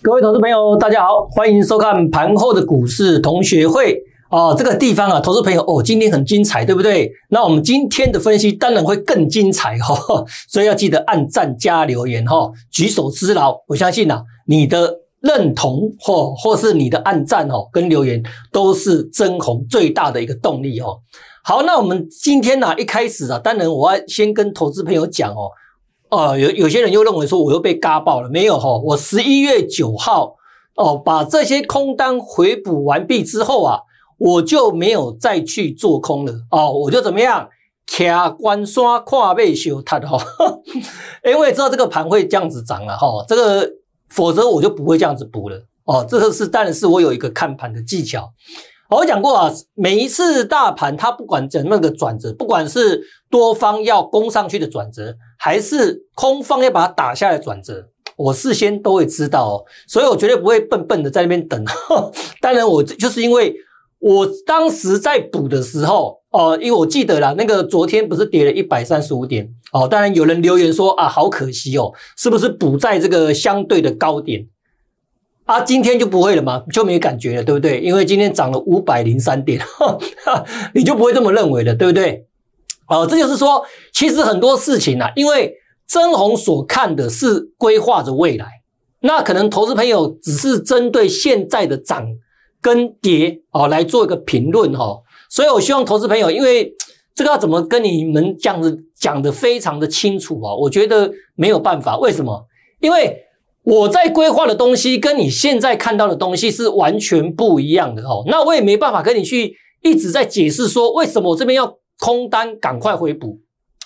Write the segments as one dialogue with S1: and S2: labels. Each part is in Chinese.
S1: 各位投资朋友，大家好，欢迎收看盘后的股市同学会哦。这个地方啊，投资朋友哦，今天很精彩，对不对？那我们今天的分析当然会更精彩哈，所以要记得按赞加留言哈，举手之劳，我相信呐，你的认同或或是你的按赞哦跟留言都是增红最大的一个动力哦。好，那我们今天呢一开始啊，当然我要先跟投资朋友讲哦。哦，有有些人又认为说我又被嘎爆了，没有哈，我十一月九号哦，把这些空单回补完毕之后啊，我就没有再去做空了哦，我就怎么样卡关刷跨背修它的哦，因为知道这个盘会这样子涨了哈，这个否则我就不会这样子补了哦，这个是当然是我有一个看盘的技巧。我讲过啊，每一次大盘它不管怎么个转折，不管是多方要攻上去的转折，还是空方要把它打下来转折，我事先都会知道，哦，所以我绝对不会笨笨的在那边等。当然，我就是因为我当时在补的时候，哦，因为我记得了那个昨天不是跌了一百三十五点哦。当然有人留言说啊，好可惜哦，是不是补在这个相对的高点？啊，今天就不会了吗？就没感觉了，对不对？因为今天涨了五百零三点，你就不会这么认为了，对不对？哦，这就是说，其实很多事情啊，因为真红所看的是规划着未来，那可能投资朋友只是针对现在的涨跟跌啊来做一个评论哈。所以，我希望投资朋友，因为这个要怎么跟你们这样子讲的非常的清楚啊，我觉得没有办法。为什么？因为。我在规划的东西跟你现在看到的东西是完全不一样的哦。那我也没办法跟你去一直在解释说为什么我这边要空单赶快回补，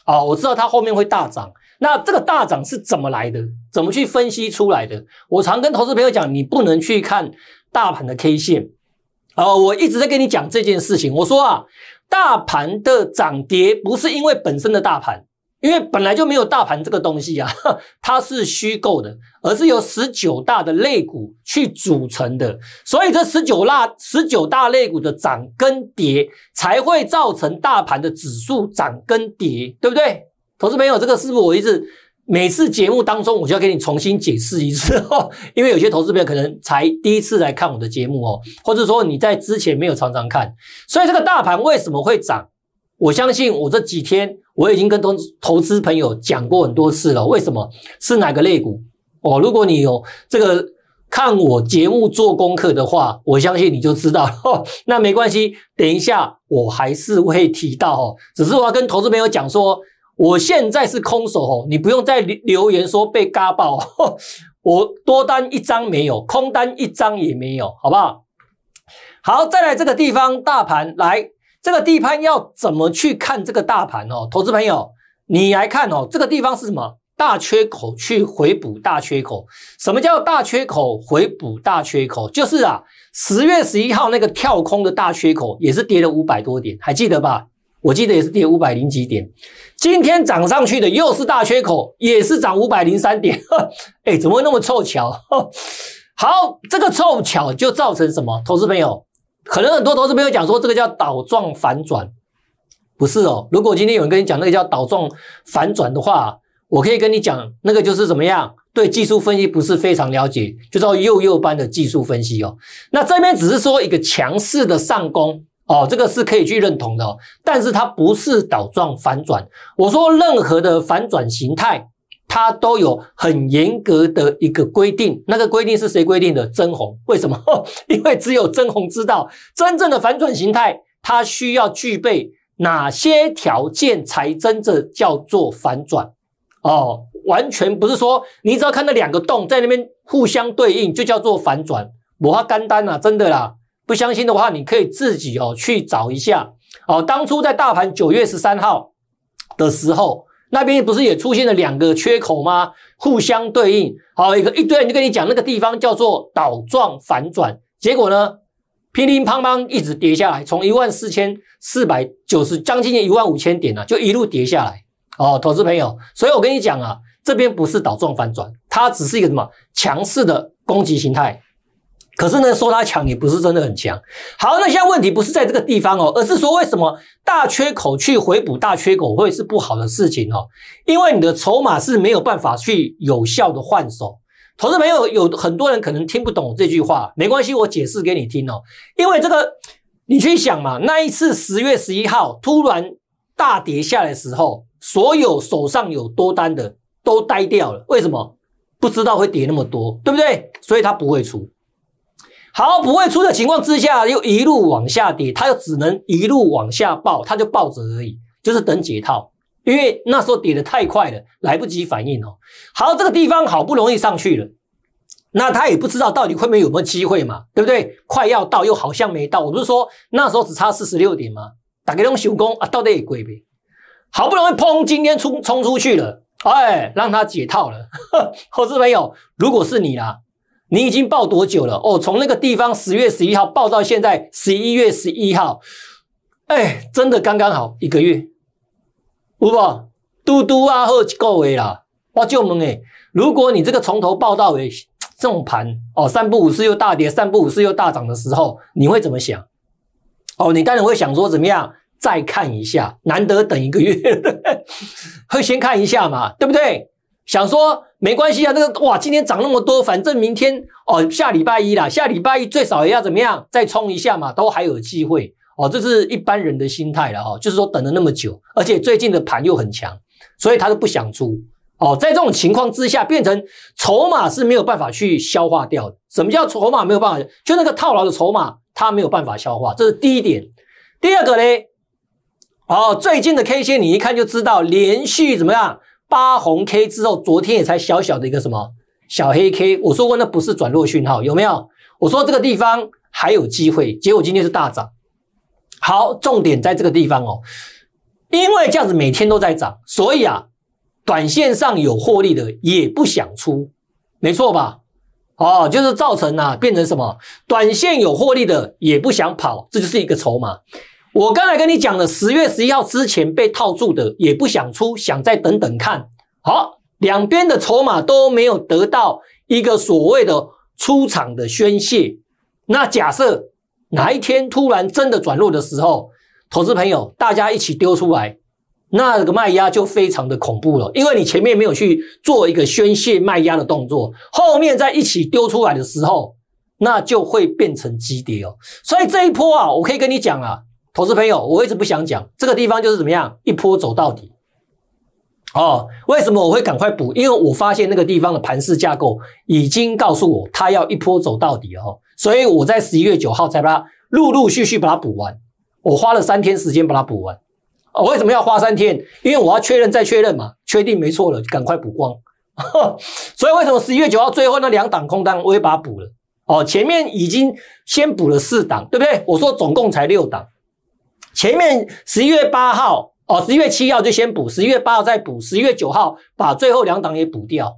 S1: 啊，我知道它后面会大涨，那这个大涨是怎么来的？怎么去分析出来的？我常跟投资朋友讲，你不能去看大盘的 K 线，啊，我一直在跟你讲这件事情，我说啊，大盘的涨跌不是因为本身的大盘。因为本来就没有大盘这个东西啊，它是虚构的，而是由十九大的类股去组成的，所以这十九大十九大类股的涨跟跌，才会造成大盘的指数涨跟跌，对不对？投资朋友，这个是不是？我直每次节目当中，我就要给你重新解释一次哦，因为有些投资朋友可能才第一次来看我的节目哦，或者说你在之前没有常常看，所以这个大盘为什么会涨？我相信我这几天我已经跟投投资朋友讲过很多次了，为什么是哪个类股哦？如果你有这个看我节目做功课的话，我相信你就知道。那没关系，等一下我还是会提到哦。只是我要跟投资朋友讲说，我现在是空手哦，你不用再留留言说被嘎爆，我多单一张没有，空单一张也没有，好不好？好，再来这个地方，大盘来。这个地盘要怎么去看这个大盘哦？投资朋友，你来看哦，这个地方是什么大缺口？去回补大缺口？什么叫大缺口回补大缺口？就是啊，十月十一号那个跳空的大缺口也是跌了五百多点，还记得吧？我记得也是跌五百零几点。今天涨上去的又是大缺口，也是涨五百零三点。哎，怎么会那么凑巧？好，这个凑巧就造成什么？投资朋友。可能很多投资朋友讲说这个叫倒状反转，不是哦。如果今天有人跟你讲那个叫倒状反转的话，我可以跟你讲，那个就是怎么样，对技术分析不是非常了解，就照幼幼班的技术分析哦。那这边只是说一个强势的上攻哦，这个是可以去认同的，但是它不是倒状反转。我说任何的反转形态。它都有很严格的一个规定，那个规定是谁规定的？曾红。为什么？因为只有曾红知道真正的反转形态，它需要具备哪些条件才真正叫做反转哦，完全不是说你只要看那两个洞在那边互相对应就叫做反转。我话干单啊，真的啦！不相信的话，你可以自己哦去找一下哦。当初在大盘九月十三号的时候。那边不是也出现了两个缺口吗？互相对应，好一个一堆人就跟你讲那个地方叫做倒状反转，结果呢，乒乒乓乓一直跌下来，从一万四千四百九十将近一万五千点呢，就一路跌下来。哦，投资朋友，所以我跟你讲啊，这边不是倒状反转，它只是一个什么强势的攻击形态。可是呢，说它强也不是真的很强。好，那现在问题不是在这个地方哦，而是说为什么大缺口去回补大缺口会是不好的事情哦？因为你的筹码是没有办法去有效的换手。投资朋友有很多人可能听不懂这句话，没关系，我解释给你听哦。因为这个，你去想嘛，那一次十月十一号突然大跌下的时候，所有手上有多单的都呆掉了。为什么？不知道会跌那么多，对不对？所以它不会出。好不会出的情况之下，又一路往下跌，它又只能一路往下爆，它就抱着而已，就是等解套，因为那时候跌的太快了，来不及反应哦。好，这个地方好不容易上去了，那他也不知道到底会没有没有机会嘛，对不对？快要到又好像没到，我不是说那时候只差四十六点吗？打开那种熊工啊，到底也贵呗。好不容易砰，今天冲冲出去了，哎，让它解套了。投资者朋友，如果是你啦。你已经报多久了？哦，从那个地方十月十一号报到现在十一月十一号，哎，真的刚刚好一个月，唔吧，嘟嘟啊，好个月啦，哇，救门哎，如果你这个从头报到尾这种盘哦，三不五次又大跌，三不五次又大涨的时候，你会怎么想？哦，你当然会想说怎么样，再看一下，难得等一个月，会先看一下嘛，对不对？想说没关系啊，那个哇，今天涨那么多，反正明天哦，下礼拜一啦，下礼拜一最少也要怎么样，再冲一下嘛，都还有机会哦。这是一般人的心态了哦，就是说等了那么久，而且最近的盘又很强，所以他都不想出哦。在这种情况之下，变成筹码是没有办法去消化掉的。什么叫筹码没有办法？就那个套牢的筹码，它没有办法消化，这是第一点。第二个呢，哦，最近的 K 线你一看就知道，连续怎么样？八红 K 之后，昨天也才小小的一个什么小黑 K，我说过那不是转弱讯号，有没有？我说这个地方还有机会，结果今天是大涨。好，重点在这个地方哦，因为这样子每天都在涨，所以啊，短线上有获利的也不想出，没错吧？哦，就是造成啊，变成什么？短线有获利的也不想跑，这就是一个筹码。我刚才跟你讲了，十月十一号之前被套住的也不想出，想再等等看好两边的筹码都没有得到一个所谓的出场的宣泄。那假设哪一天突然真的转弱的时候，投资朋友大家一起丢出来，那个卖压就非常的恐怖了，因为你前面没有去做一个宣泄卖压的动作，后面在一起丢出来的时候，那就会变成急跌哦。所以这一波啊，我可以跟你讲啊。投资朋友，我一直不想讲这个地方就是怎么样一波走到底哦。为什么我会赶快补？因为我发现那个地方的盘势架构已经告诉我它要一波走到底哦，所以我在十一月九号才把它陆陆续续把它补完。我花了三天时间把它补完。为什么要花三天？因为我要确认再确认嘛，确定没错了，赶快补光。所以为什么十一月九号最后那两档空单我也把它补了？哦，前面已经先补了四档，对不对？我说总共才六档。前面十一月八号哦，十一月七号就先补，十一月八号再补，十一月九号把最后两档也补掉。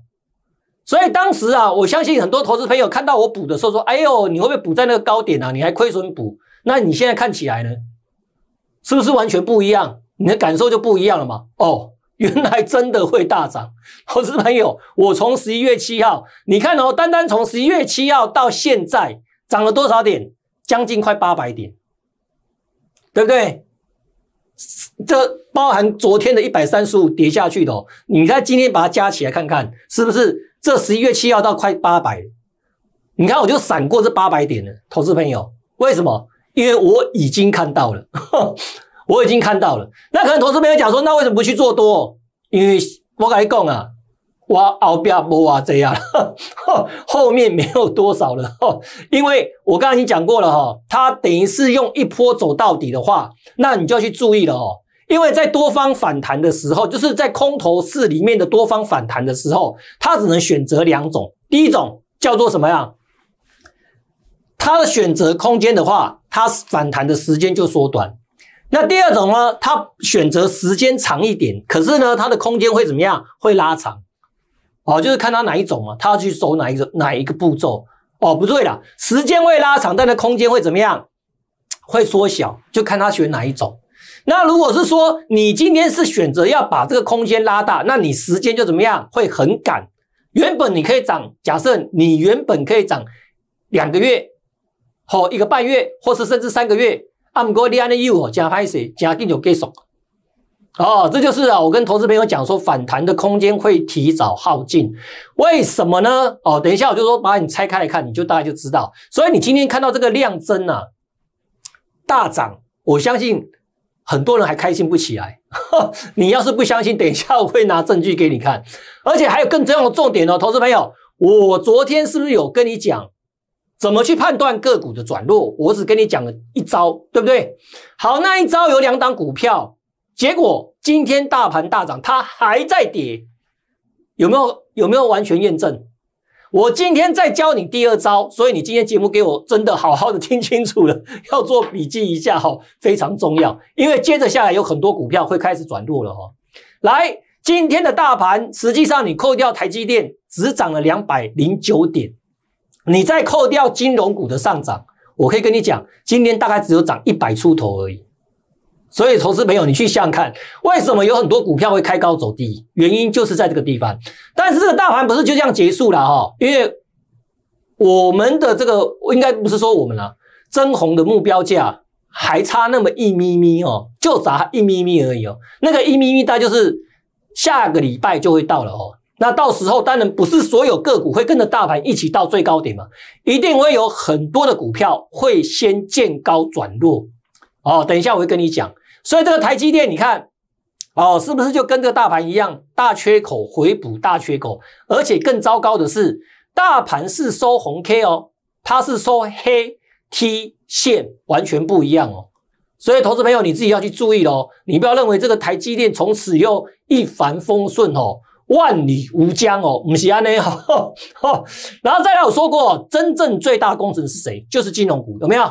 S1: 所以当时啊，我相信很多投资朋友看到我补的时候说：“哎呦，你会不会补在那个高点啊？你还亏损补？那你现在看起来呢，是不是完全不一样？你的感受就不一样了嘛？哦，原来真的会大涨，投资朋友。我从十一月七号，你看哦，单单从十一月七号到现在涨了多少点？将近快八百点。”对不对？这包含昨天的一百三十五跌下去的，你在今天把它加起来看看，是不是这十一月七号到快八百？你看我就闪过这八百点了，投资朋友，为什么？因为我已经看到了，我已经看到了。那可能投资朋友讲说，那为什么不去做多？因为我敢一讲啊。我后不不哇这样，后面没有多少了哦，因为我刚刚已经讲过了哈，它等于是用一波走到底的话，那你就要去注意了哦，因为在多方反弹的时候，就是在空头市里面的多方反弹的时候，它只能选择两种，第一种叫做什么呀？它的选择空间的话，它反弹的时间就缩短；那第二种呢，它选择时间长一点，可是呢，它的空间会怎么样？会拉长。哦，就是看他哪一种嘛，他要去走哪一个哪一个步骤。哦，不对了，时间会拉长，但那空间会怎么样？会缩小，就看他选哪一种。那如果是说你今天是选择要把这个空间拉大，那你时间就怎么样？会很赶。原本你可以涨，假设你原本可以涨两个月或一个半月，或是甚至三个月，按高利安的 U 哦，加派谁加更久给速。哦，这就是啊，我跟投资朋友讲说，反弹的空间会提早耗尽，为什么呢？哦，等一下我就说，把你拆开来看，你就大概就知道。所以你今天看到这个量增啊，大涨，我相信很多人还开心不起来。你要是不相信，等一下我会拿证据给你看。而且还有更重要的重点哦，投资朋友，我昨天是不是有跟你讲怎么去判断个股的转弱？我只跟你讲了一招，对不对？好，那一招有两档股票。结果今天大盘大涨，它还在跌，有没有有没有完全验证？我今天再教你第二招，所以你今天节目给我真的好好的听清楚了，要做笔记一下哈，非常重要，因为接着下来有很多股票会开始转弱了哈。来，今天的大盘实际上你扣掉台积电只涨了两百零九点，你再扣掉金融股的上涨，我可以跟你讲，今天大概只有涨一百出头而已。所以，投资朋友，你去想看为什么有很多股票会开高走低？原因就是在这个地方。但是这个大盘不是就这样结束了哈，因为我们的这个应该不是说我们了，增红的目标价还差那么一咪咪哦，就砸一咪咪而已哦。那个一咪咪大概就是下个礼拜就会到了哦。那到时候当然不是所有个股会跟着大盘一起到最高点嘛，一定会有很多的股票会先见高转弱哦。等一下我会跟你讲。所以这个台积电，你看，哦，是不是就跟这个大盘一样，大缺口回补大缺口，而且更糟糕的是，大盘是收红 K 哦，它是收黑 T 线，完全不一样哦。所以，投资朋友你自己要去注意喽，你不要认为这个台积电从此又一帆风顺哦，万里无疆哦，不是安内哈，然后再来我说过，真正最大功臣是谁？就是金融股，有没有？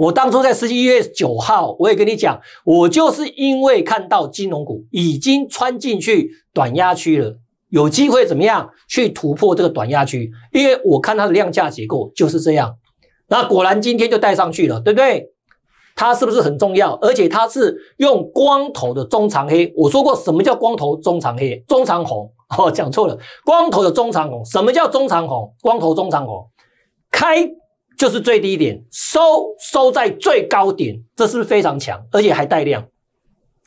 S1: 我当初在十一月九号，我也跟你讲，我就是因为看到金融股已经穿进去短压区了，有机会怎么样去突破这个短压区？因为我看它的量价结构就是这样，那果然今天就带上去了，对不对？它是不是很重要？而且它是用光头的中长黑，我说过什么叫光头中长黑？中长红哦，讲错了，光头的中长红。什么叫中长红？光头中长红，开。就是最低点收收在最高点，这是不是非常强？而且还带量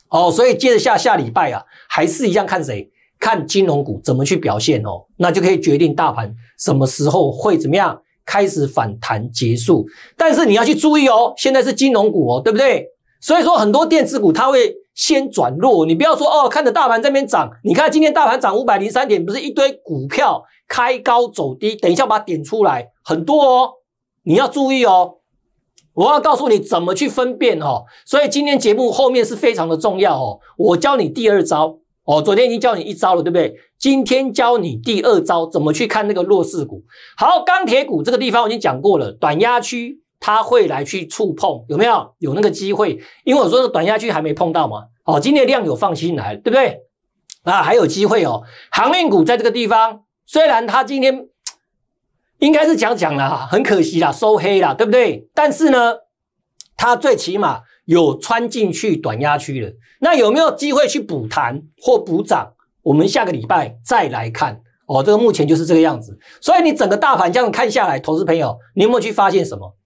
S1: 哦，所以接着下下礼拜啊，还是一样看谁看金融股怎么去表现哦，那就可以决定大盘什么时候会怎么样开始反弹结束。但是你要去注意哦，现在是金融股哦，对不对？所以说很多电子股它会先转弱，你不要说哦，看着大盘这边涨，你看今天大盘涨五百零三点，不是一堆股票开高走低，等一下把它点出来，很多哦。你要注意哦，我要告诉你怎么去分辨哦。所以今天节目后面是非常的重要哦。我教你第二招哦，昨天已经教你一招了，对不对？今天教你第二招，怎么去看那个弱势股？好，钢铁股这个地方我已经讲过了，短压区它会来去触碰，有没有？有那个机会？因为我说短压区还没碰到嘛。哦，今天量有放心来，对不对？啊，还有机会哦。航运股在这个地方，虽然它今天。应该是讲讲了哈，很可惜啦，收黑啦，对不对？但是呢，它最起码有穿进去短压区了。那有没有机会去补弹或补涨？我们下个礼拜再来看哦。这个目前就是这个样子。所以你整个大盘这样看下来，投资朋友，你有没有去发现什么？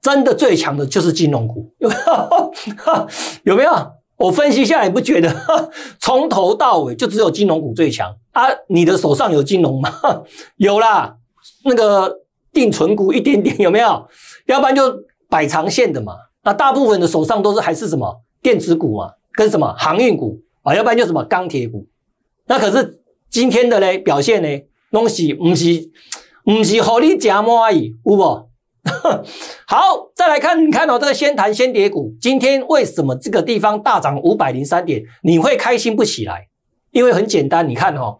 S1: 真的最强的就是金融股，有没有？有没有？我分析下来不觉得，从头到尾就只有金融股最强啊。你的手上有金融吗？有啦。那个定存股一点点有没有？要不然就百长线的嘛。那大部分的手上都是还是什么电子股嘛，跟什么航运股啊？要不然就什么钢铁股。那可是今天的嘞表现呢，不是不是唔是合理价位，唔好。好，再来看，你看哦，这个先谈先跌股今天为什么这个地方大涨五百零三点？你会开心不起来？因为很简单，你看哦，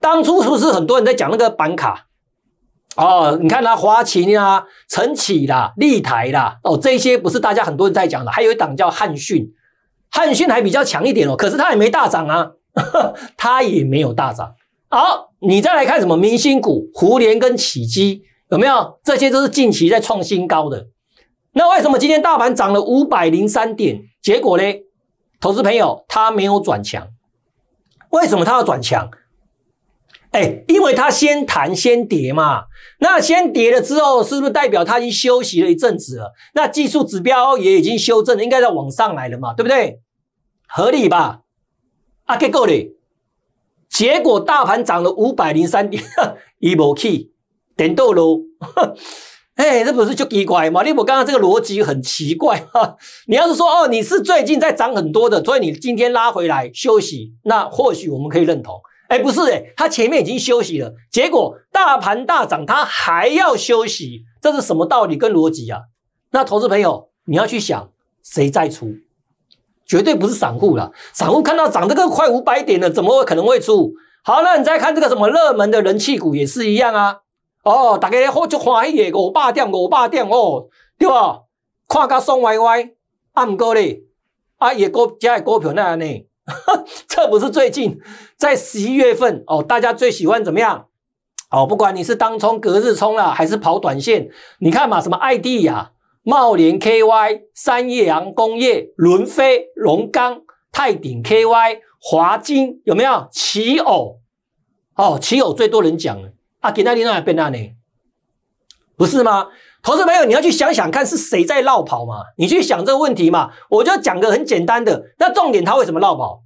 S1: 当初是不是很多人在讲那个板卡？哦，你看它，华旗啊、晨起啦、立台啦，哦，这些不是大家很多人在讲的。还有一档叫汉讯，汉讯还比较强一点哦，可是它也没大涨啊，它 也没有大涨。好，你再来看什么明星股，胡联跟启基有没有？这些都是近期在创新高的。那为什么今天大盘涨了五百零三点，结果呢？投资朋友，它没有转强，为什么它要转强？哎，因为他先弹先跌嘛，那先跌了之后，是不是代表他已经休息了一阵子了？那技术指标也已经修正，了，应该在往上来了嘛，对不对？合理吧？啊，结果呢？结果大盘涨了五百零三点，一 无起，点到楼。哎，这不是就奇怪？吗？你我刚刚这个逻辑很奇怪哈。你要是说哦，你是最近在涨很多的，所以你今天拉回来休息，那或许我们可以认同。哎，不是哎，他前面已经休息了，结果大盘大涨，他还要休息，这是什么道理跟逻辑啊？那投资朋友，你要去想，谁在出？绝对不是散户了，散户看到涨这个快五百点了，怎么可能会出？好，那你再看这个什么热门的人气股也是一样啊。哦，大家好就欢喜我霸爸我霸爸哦，对吧？看到爽歪歪，啊唔过咧，啊，也个只个股票那样呢？这不是最近，在十一月份哦，大家最喜欢怎么样？哦，不管你是当冲、隔日冲啊，还是跑短线，你看嘛，什么艾地亚、茂联 KY、三叶阳工业、伦飞、龙钢、泰鼎 KY、华金有没有奇偶？哦，奇偶最多人讲了啊，给那里那边那呢，不是吗？投资朋友，你要去想想看是谁在绕跑嘛？你去想这个问题嘛？我就讲个很简单的，那重点他为什么绕跑？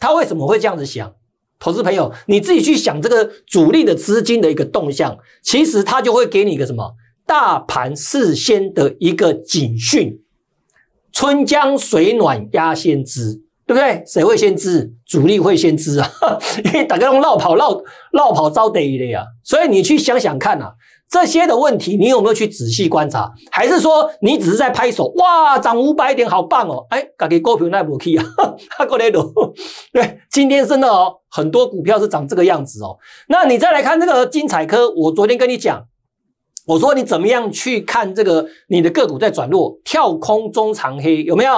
S1: 他为什么会这样子想？投资朋友，你自己去想这个主力的资金的一个动向，其实他就会给你一个什么？大盘事先的一个警讯，春江水暖鸭先知。对不对？谁会先知？主力会先知啊！因为大家用绕跑绕绕跑招逮的呀！所以你去想想看呐，这些的问题你有没有去仔细观察？还是说你只是在拍手？哇，涨五百点好棒哦！哎，搞个股票奈不 key 啊？哈，过来罗。对，今天真的哦，很多股票是长这个样子哦。那你再来看这个精彩科，我昨天跟你讲，我说你怎么样去看这个你的个股在转弱、跳空、中长黑有没有？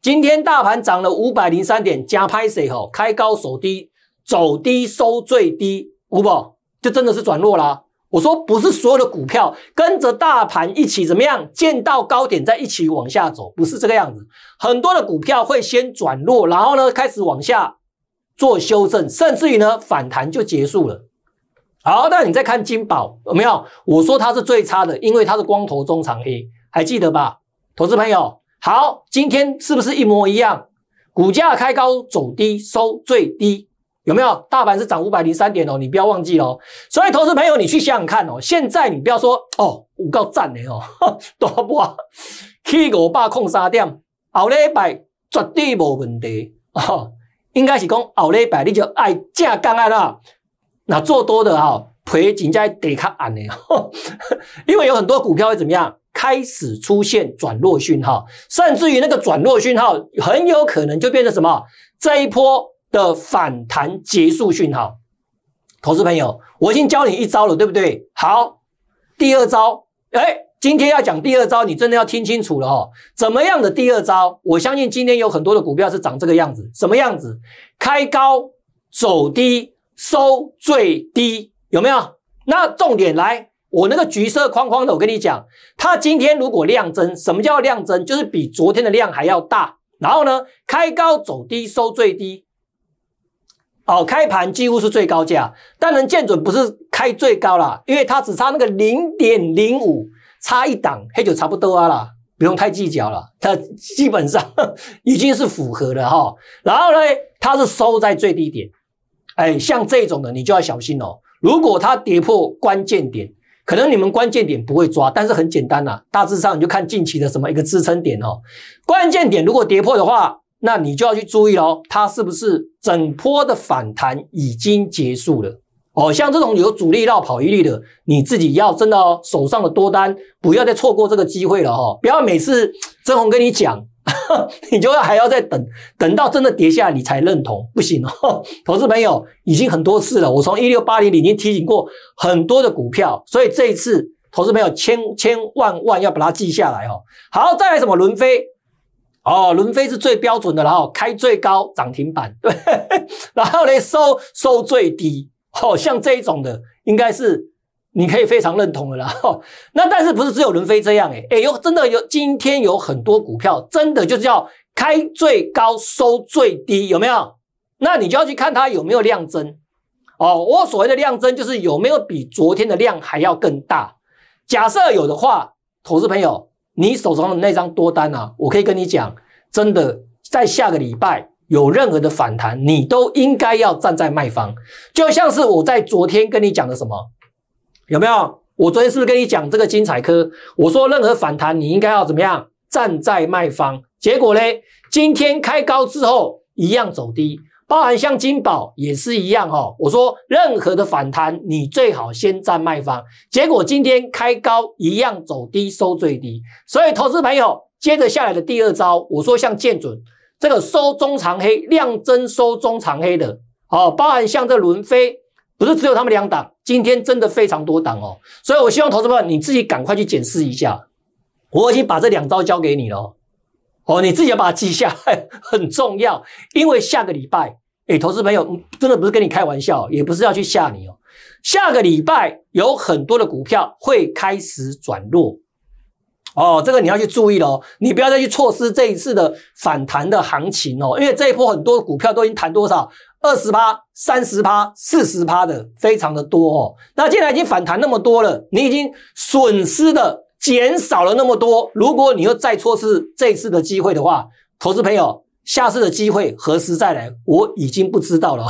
S1: 今天大盘涨了五百零三点，加拍谁吼？开高守低，走低收最低，五宝就真的是转弱啦！我说不是所有的股票跟着大盘一起怎么样，见到高点再一起往下走，不是这个样子。很多的股票会先转弱，然后呢开始往下做修正，甚至于呢反弹就结束了。好，那你再看金宝有没有？我说它是最差的，因为它是光头中长黑，还记得吧，投资朋友。好，今天是不是一模一样？股价开高走低，收最低，有没有？大盘是涨五百零三点哦，你不要忘记哦。所以，投资朋友，你去想想看哦。现在你不要说哦，我告赞的哦，多不 k 五百控三点，后礼拜绝对无问题哦。应该是讲后礼拜你就爱正杠杆啦。那做多的哦，赔真在得较硬的哦，因为有很多股票会怎么样？开始出现转弱讯号，甚至于那个转弱讯号很有可能就变成什么这一波的反弹结束讯号。投资朋友，我已经教你一招了，对不对？好，第二招，哎，今天要讲第二招，你真的要听清楚了哦。怎么样的第二招？我相信今天有很多的股票是长这个样子，什么样子？开高走低收最低，有没有？那重点来。我那个橘色框框的，我跟你讲，它今天如果量增，什么叫量增？就是比昨天的量还要大。然后呢，开高走低收最低。哦，开盘几乎是最高价，但能见准不是开最高了，因为它只差那个零点零五，差一档，黑就差不多啊了，不用太计较了。它基本上已经是符合的哈。然后呢，它是收在最低点。哎，像这种的你就要小心哦。如果它跌破关键点，可能你们关键点不会抓，但是很简单呐，大致上你就看近期的什么一个支撑点哦。关键点如果跌破的话，那你就要去注意哦，它是不是整波的反弹已经结束了哦？像这种有主力要跑一例的，你自己要真的哦，手上的多单不要再错过这个机会了哦，不要每次曾红跟你讲。你就要还要再等，等到真的跌下你才认同，不行哦，投资朋友已经很多次了，我从一六八零已经提醒过很多的股票，所以这一次投资朋友千千万万要把它记下来哦。好，再来什么轮飞？哦，轮飞是最标准的，然后开最高涨停板，对，然后呢收收最低，哦，像这一种的应该是。你可以非常认同的啦，那但是不是只有伦飞这样？诶、哎，有真的有，今天有很多股票真的就是要开最高收最低，有没有？那你就要去看它有没有量增哦。我所谓的量增就是有没有比昨天的量还要更大。假设有的话，投资朋友，你手中的那张多单啊，我可以跟你讲，真的在下个礼拜有任何的反弹，你都应该要站在卖方。就像是我在昨天跟你讲的什么。有没有？我昨天是不是跟你讲这个精彩科？我说任何反弹你应该要怎么样？站在卖方。结果呢，今天开高之后一样走低，包含像金宝也是一样哈。我说任何的反弹你最好先站卖方。结果今天开高一样走低收最低。所以投资朋友，接着下来的第二招，我说像建准这个收中长黑量增收中长黑的，哦，包含像这伦飞。不是只有他们两档，今天真的非常多档哦，所以我希望投资朋友你自己赶快去检视一下，我已经把这两招教给你了，哦，你自己要把它记下来，很重要，因为下个礼拜，哎，投资朋友真的不是跟你开玩笑，也不是要去吓你哦，下个礼拜有很多的股票会开始转弱，哦，这个你要去注意了哦，你不要再去错失这一次的反弹的行情哦，因为这一波很多股票都已经弹多少。二十趴、三十趴、四十趴的，非常的多哦。那既然已经反弹那么多了，你已经损失的减少了那么多，如果你又再错失这一次的机会的话，投资朋友，下次的机会何时再来，我已经不知道了，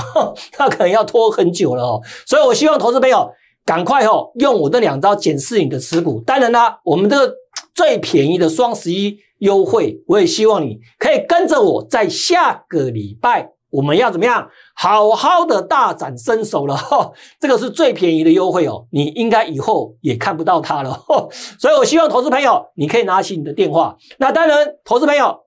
S1: 那可能要拖很久了哦。所以，我希望投资朋友赶快哦，用我这两招检视你的持股。当然啦，我们这个最便宜的双十一优惠，我也希望你可以跟着我在下个礼拜。我们要怎么样好好的大展身手了？这个是最便宜的优惠哦，你应该以后也看不到它了。所以我希望投资朋友，你可以拿起你的电话。那当然，投资朋友，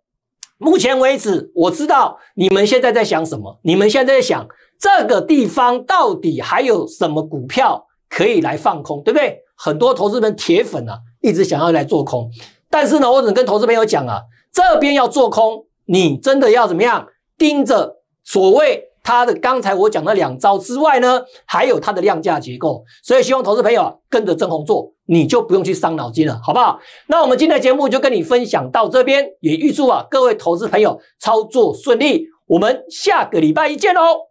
S1: 目前为止我知道你们现在在想什么？你们现在想这个地方到底还有什么股票可以来放空，对不对？很多投资人铁粉呢，一直想要来做空，但是呢，我只能跟投资朋友讲啊，这边要做空，你真的要怎么样盯着？所谓他的刚才我讲的两招之外呢，还有它的量价结构，所以希望投资朋友跟着正红做，你就不用去伤脑筋了，好不好？那我们今天的节目就跟你分享到这边，也预祝啊各位投资朋友操作顺利，我们下个礼拜一见喽。